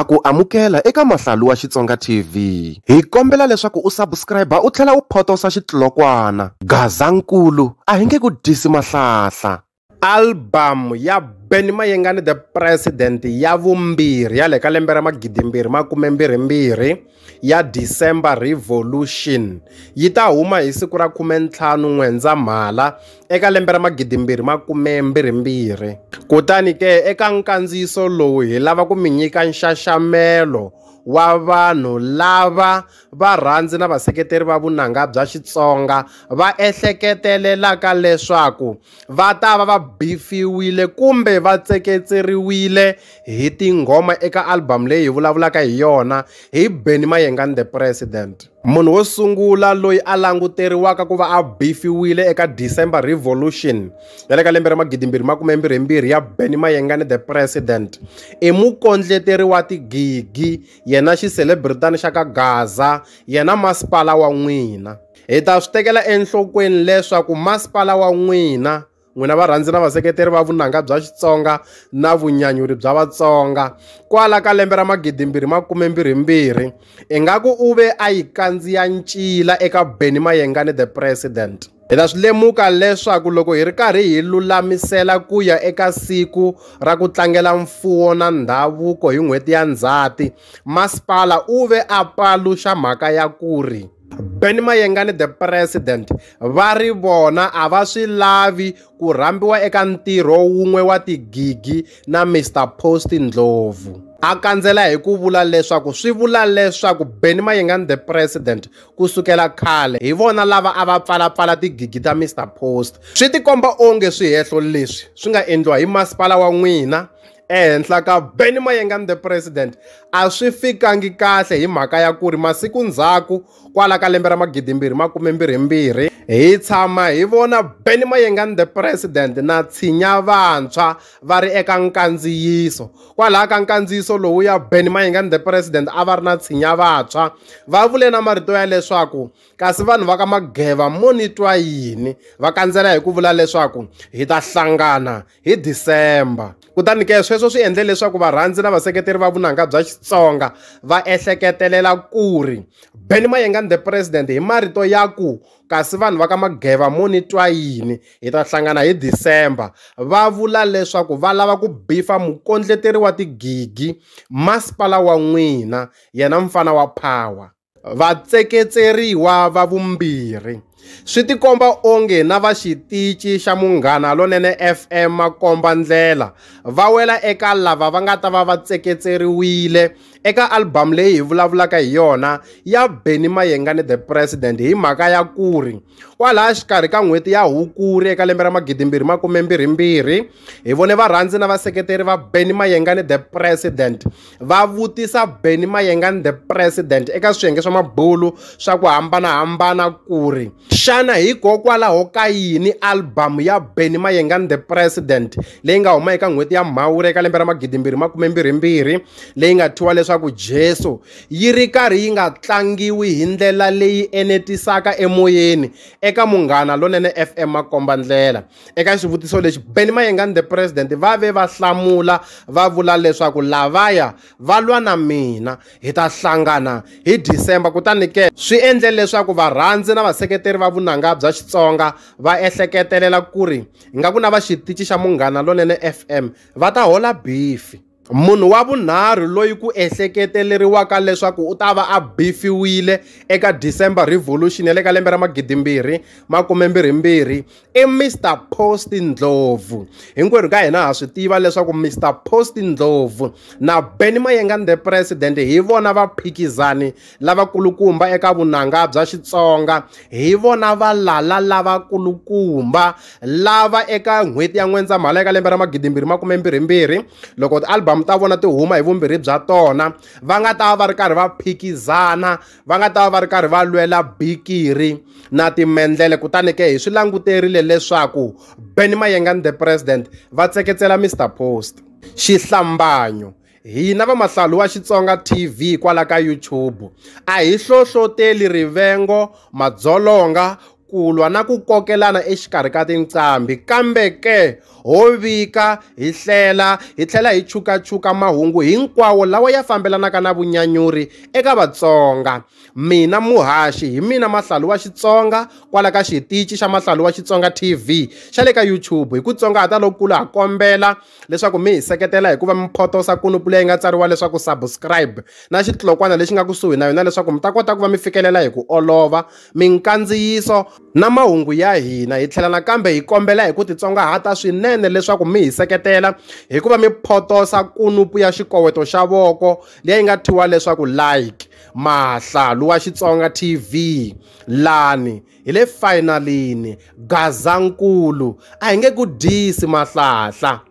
ha ku amukela eka mahlalu wa Xitsonga TV hi kombela leswaku u subscribe u tlhela u photosa xitlokwana gazankulu a hi nge ku disi mahlahla album ya ben mayengani the president ya vumbirhi ya le ka lembe ra magidimbirhi makumembirhimbirhi ya december revolution yi ta huma hi siku ra khumentlhanu n'wendzamhala eka lembe ra magidimbirhi makumembirhimbirhi kutani ke eka nkandziyiso lowu hi lava ku mi nyika nxaxamelo wa vanhu lava varhandzi na vaseketeri va vunanga bya Xitsonga va ehleketelelaka leswaku va ta va va bifiwile kumbe va tseketseriwile hi tinghoma eka alibamu leyi hi vulavulaka hi yona hi Benny Mayengani the President. munhu wo sungula loyi a languteriwaka ku va a bifiwile eka december revolution ya le ka lembe ra 2022 ya beny mayengani the president i mukondleteri wa tigigi yena xiselebritani xa ka gaza yena masipala wa n'wina hi ta swi tekela enhlokweni leswaku masipala wa n'wina n'wina varhandzi na vaseketeri va vunanga bya xitsonga na vunyanyuri bya vatsonga kwala ka lembe ra 2022 ingaku u ve a yi kandziya ncila eka beni mayengani the president hi ta swi lemuka leswaku loko hi ri karhi hi lulamisela ku ya eka siku ra ku tlangela mfuwo na ndhavuko hi n'hweti ya ndzhati masipala u ve a paluxa mhaka ya ku ri ben mayengani the president va ri vona a va swi lavi ku rhambiwa eka ntirho wun'we wa tigigi na mr post ndlovu a kandzela hi ku vula leswaku swi vula leswaku ben mayengani the president kusukela khale hi vona lava a va pfalapfala tigigi ta mr post swi tikomba onge swihehlo leswi swi nga endliwa hi masipala wa n'wina ehenhla ka benny mayengan the president a swi fikangi kahle hi mhaka ya ku ri masiku ndzhaku kwala ka lembe ra magidimbirhi makumembirhimbirhi hi tshama hi vona benny mayengan the president na tshinya vantshwa va ri eka nkandziyiso kwalaha ka nkandziyiso lowu ya benny mayengan the president a va ri na tshinya vantshwa va vule na marito ya leswaku kasi vanhu va ka mageva mo ni twa yini va kandzela hi ku vula leswaku hi ta hlangana hi december kutani ke sweswo sweswo swi endle leswaku varhandzi na vaseketeri va vunanga bya xitsonga va ehleketelela ku ri beni mayengani the president hi marito ya ku kasi vanhu va ka mageva moni twa yini hi ta hlangana hi december va vula leswaku va lava ku bifa mukondleteri wa tigigi masipala wa n'wina yena mfana wa power vatseketseriwa va vumbirhi swi tikomba onge na vaxitici xa munghana lonene fm makomba ndlela va wela eka lava va nga ta va va tseketseriwile eka albamu leyi hi vulavulaka hi yona ya beni mayenga ni the president hi mhaka ya ku ri kwalaya xikarhi ka n'hweti ya hukuri eka lembe ra magidimbirhi makumembirhimbirhi hi vone varhandzi na vaseketeri va beni mayenga ni the president va vutisa beni mayenga ni the president eka swiyenge swa mabulu swa ku hambanahambana ku ri xana hikokwalaho ka yini albamu ya benny mayengan the president leyi nga huma eka n'hweti ya mhawuri eka lembe ra magidimbirhi makumembirhimbirhi leyi nga thiwa leswaku jesu yi ri karhi yi nga tlangiwi hi ndlela leyi enetisaka emoyeni eka munghana lonene fm makomba ndlela eka xivutiso lexi benny mayengan the president va ve va hlamula va vula leswaku lavaya va lwa na mina hi ta hlangana hi december kutani ke swi endle leswaku varhandzi na vaseketeri va vunanga bya xitsonga va ehleketelela ku ri hi nga ku na va xitici xa munghana lonene fm va ta hola bifi munhu wa vunharhu loyi ku ehleketeleriwaka leswaku u ta va a bifiwile eka december revolution ya le ka lembe ra magidimbirhi makumembirhimbirhi i mr post ndlovu hinkwerhu ka hina ha swi tiva leswaku mr post ndlovu na benny mayengan the president hi vona va phikizani lavakulukumba eka vunanga bya xitsonga hi vona va lala lavakulukumba lava eka n'hweti ya n'wendzamhala eka lembe ra magidimbirhi makumembirhimbirhi loko ti album mi ta vona ti huma hi vumbirhi bya tona va nga ta va va ri karhi va phikizana va nga ta va va ri karhi va lwela bikiri na timendlele kutani ke hi swi languterile leswaku ben mayengan the president va tseketsela mr post xihlambanyo hina vamahlalu wa xitsonga tv kwala ka youtube a hi hlohloteli rivengo madzolonga kulwa na ku kokelana exikarhi ka tincambi kambe ke ho vika hi hlela hi tlhela hi chukachuka mahungu hinkwawo lawa ya fambelanaka na vunyanyuri eka vatsonga mina muhaxi hi mina mahlalu wa xitsonga kwala ka xitici xa mahlalu wa xitsonga tv xa le ka youtube hi ku tsongahata lokulu ha kombela leswaku mi hi seketela hi ku va mi photosa kunupu leyi nga tsariwa leswaku subscribe na xitlokwana lexi nga kusuhi na yona leswaku mi ta kota ku va mi fikelela hi ku olova minkandziyiso na mahungu ya hina hi tlhela nakambe hi kombela hi ku titsongahata swinene leswaku mi hi seketela hikuva mi photosa kunupu ya xikoweto xa voko leyi yi nga thiwa leswaku like mahlalu wa xitsonga tv lani hi le fayinalini gazankulu a hi nge ku dyisi mahlahla